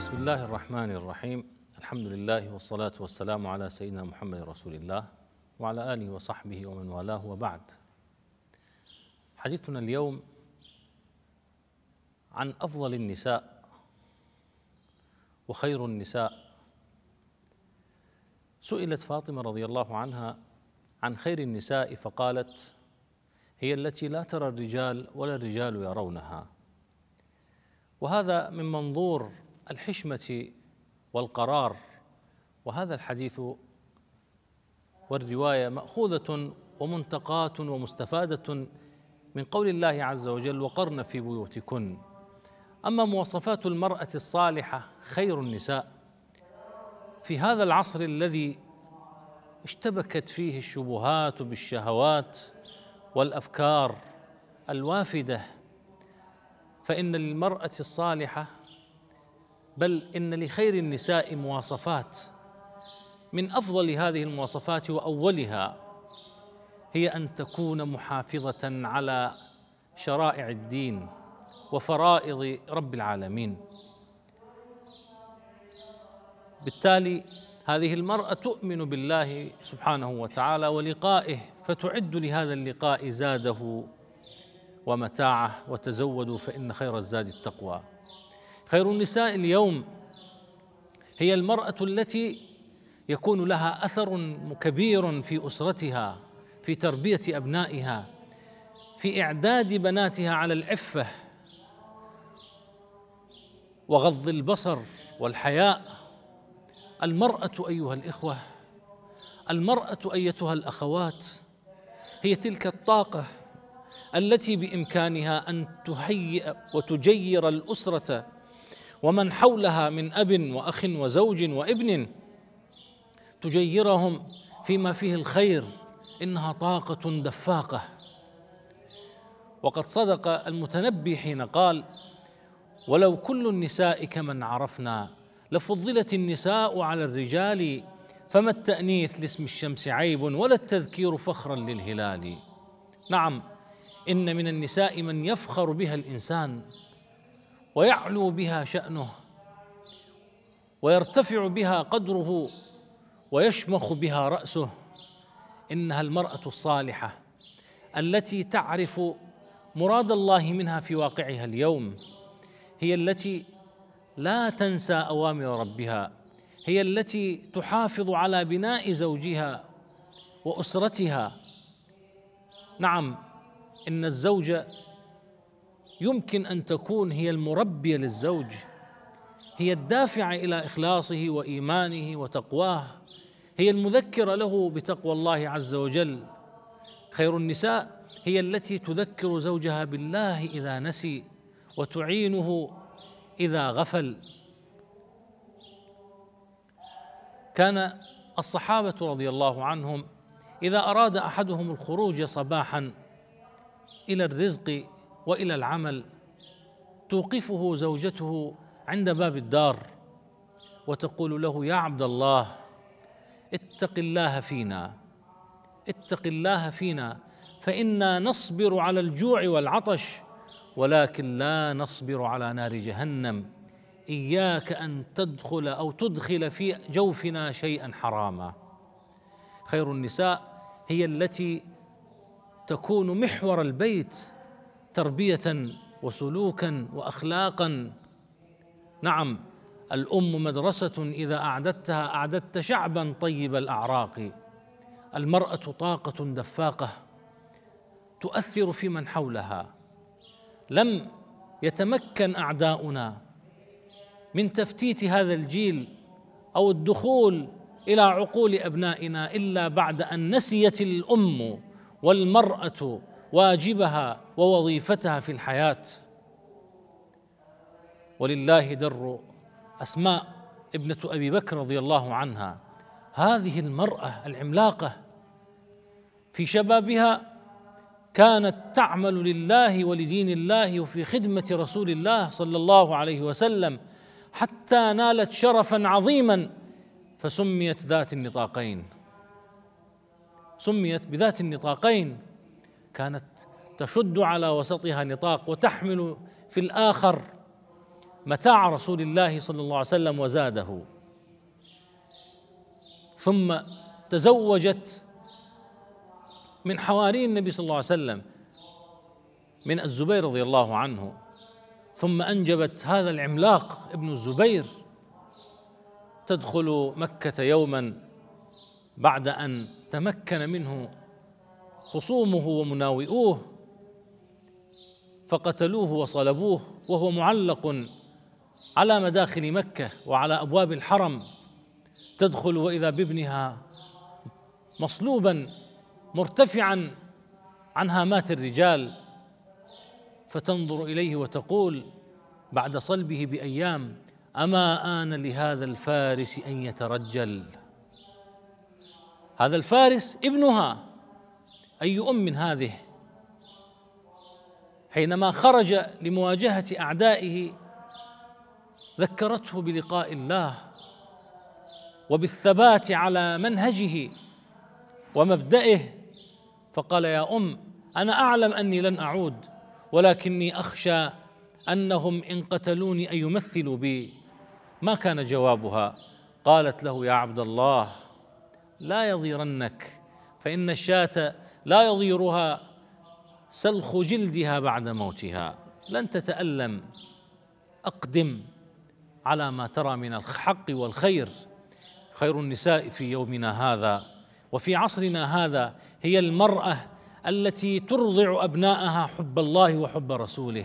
بسم الله الرحمن الرحيم الحمد لله والصلاة والسلام على سيدنا محمد رسول الله وعلى آله وصحبه ومن والاه وبعد حديثنا اليوم عن أفضل النساء وخير النساء سئلت فاطمة رضي الله عنها عن خير النساء فقالت هي التي لا ترى الرجال ولا الرجال يرونها وهذا من منظور الحشمة والقرار وهذا الحديث والرواية مأخوذة ومنتقاة ومستفادة من قول الله عز وجل وقرن في بيوتكن أما مواصفات المرأة الصالحة خير النساء في هذا العصر الذي اشتبكت فيه الشبهات بالشهوات والافكار الوافده فان للمراه الصالحه بل إن لخير النساء مواصفات من أفضل هذه المواصفات وأولها هي أن تكون محافظة على شرائع الدين وفرائض رب العالمين بالتالي هذه المرأة تؤمن بالله سبحانه وتعالى ولقائه فتعد لهذا اللقاء زاده ومتاعه وتزودوا فإن خير الزاد التقوى خير النساء اليوم هي المرأة التي يكون لها أثر كبير في أسرتها في تربية أبنائها في إعداد بناتها على العفة وغض البصر والحياء المرأة أيها الإخوة المرأة أيتها الأخوات هي تلك الطاقة التي بإمكانها أن تهيئ وتجير الأسرة ومن حولها من اب واخ وزوج وابن تجيرهم فيما فيه الخير انها طاقه دفاقه وقد صدق المتنبي حين قال ولو كل النساء كمن عرفنا لفضلت النساء على الرجال فما التانيث لاسم الشمس عيب ولا التذكير فخرا للهلال نعم ان من النساء من يفخر بها الانسان ويعلو بها شأنه ويرتفع بها قدره ويشمخ بها رأسه إنها المرأة الصالحة التي تعرف مراد الله منها في واقعها اليوم هي التي لا تنسى أوامر ربها هي التي تحافظ على بناء زوجها وأسرتها نعم إن الزوج يمكن ان تكون هي المربيه للزوج هي الدافعه الى اخلاصه وايمانه وتقواه هي المذكره له بتقوى الله عز وجل خير النساء هي التي تذكر زوجها بالله اذا نسي وتعينه اذا غفل كان الصحابه رضي الله عنهم اذا اراد احدهم الخروج صباحا الى الرزق والى العمل توقفه زوجته عند باب الدار وتقول له يا عبد الله اتق الله فينا اتق الله فينا فانا نصبر على الجوع والعطش ولكن لا نصبر على نار جهنم اياك ان تدخل او تدخل في جوفنا شيئا حراما خير النساء هي التي تكون محور البيت تربيه وسلوكا واخلاقا نعم الام مدرسه اذا اعددتها اعددت شعبا طيب الاعراق المراه طاقه دفاقه تؤثر في من حولها لم يتمكن اعداؤنا من تفتيت هذا الجيل او الدخول الى عقول ابنائنا الا بعد ان نسيت الام والمراه واجبها ووظيفتها في الحياه ولله در اسماء ابنه ابي بكر رضي الله عنها هذه المراه العملاقه في شبابها كانت تعمل لله ولدين الله وفي خدمه رسول الله صلى الله عليه وسلم حتى نالت شرفا عظيما فسميت ذات النطاقين سميت بذات النطاقين كانت تشد على وسطها نطاق وتحمل في الآخر متاع رسول الله صلى الله عليه وسلم وزاده ثم تزوجت من حواري النبي صلى الله عليه وسلم من الزبير رضي الله عنه ثم انجبت هذا العملاق ابن الزبير تدخل مكه يوما بعد ان تمكن منه خصومه ومناوئوه فقتلوه وصلبوه وهو معلق على مداخل مكه وعلى ابواب الحرم تدخل واذا بابنها مصلوبا مرتفعا عن هامات الرجال فتنظر اليه وتقول بعد صلبه بايام اما ان لهذا الفارس ان يترجل هذا الفارس ابنها أي أم من هذه حينما خرج لمواجهة أعدائه ذكرته بلقاء الله وبالثبات على منهجه ومبدئه فقال يا أم أنا أعلم أني لن أعود ولكني أخشى أنهم إن قتلوني أن يمثلوا بي ما كان جوابها قالت له يا عبد الله لا يضيرنك فإن الشاة لا يضيرها سلخ جلدها بعد موتها لن تتألم أقدم على ما ترى من الحق والخير خير النساء في يومنا هذا وفي عصرنا هذا هي المرأة التي ترضع أبناءها حب الله وحب رسوله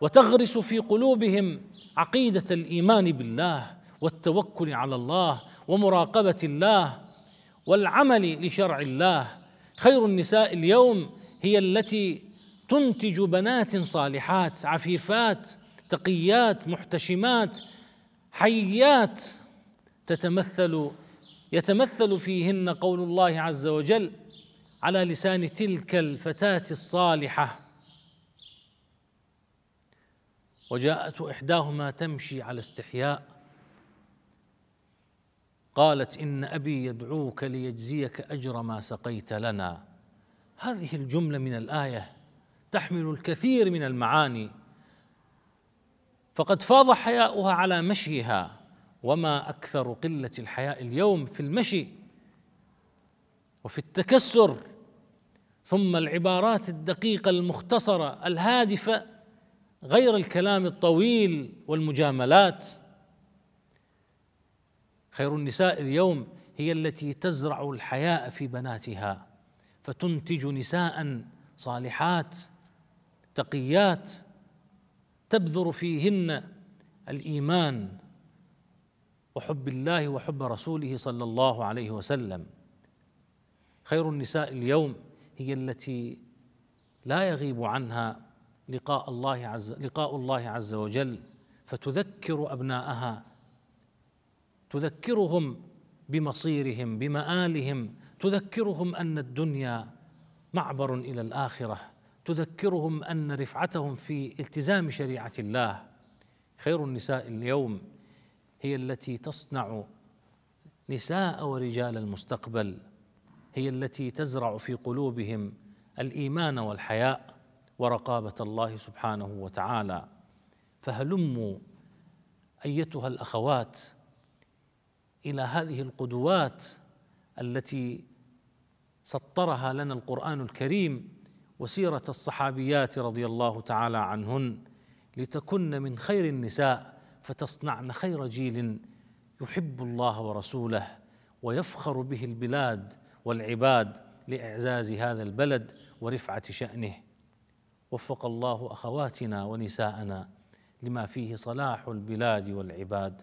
وتغرس في قلوبهم عقيدة الإيمان بالله والتوكل على الله ومراقبة الله والعمل لشرع الله خير النساء اليوم هي التي تنتج بنات صالحات عفيفات تقيات محتشمات حيات تتمثل يتمثل فيهن قول الله عز وجل على لسان تلك الفتاة الصالحة وجاءت إحداهما تمشي على استحياء قالت إن أبي يدعوك ليجزيك أجر ما سقيت لنا هذه الجملة من الآية تحمل الكثير من المعاني فقد فاض حياؤها على مشيها وما أكثر قلة الحياء اليوم في المشي وفي التكسر ثم العبارات الدقيقة المختصرة الهادفة غير الكلام الطويل والمجاملات خير النساء اليوم هي التي تزرع الحياء في بناتها فتنتج نساء صالحات تقيات تبذر فيهن الايمان وحب الله وحب رسوله صلى الله عليه وسلم خير النساء اليوم هي التي لا يغيب عنها لقاء الله عز لقاء الله عز وجل فتذكر ابناءها تذكرهم بمصيرهم بمآلهم تذكرهم أن الدنيا معبر إلى الآخرة تذكرهم أن رفعتهم في التزام شريعة الله خير النساء اليوم هي التي تصنع نساء ورجال المستقبل هي التي تزرع في قلوبهم الايمان والحياء ورقابه الله سبحانه وتعالى فهلموا ايتها الاخوات الى هذه القدوات التي سطرها لنا القران الكريم وسيره الصحابيات رضي الله تعالى عنهن لتكن من خير النساء فتصنعن خير جيل يحب الله ورسوله ويفخر به البلاد والعباد لاعزاز هذا البلد ورفعه شانه وفق الله اخواتنا ونساءنا لما فيه صلاح البلاد والعباد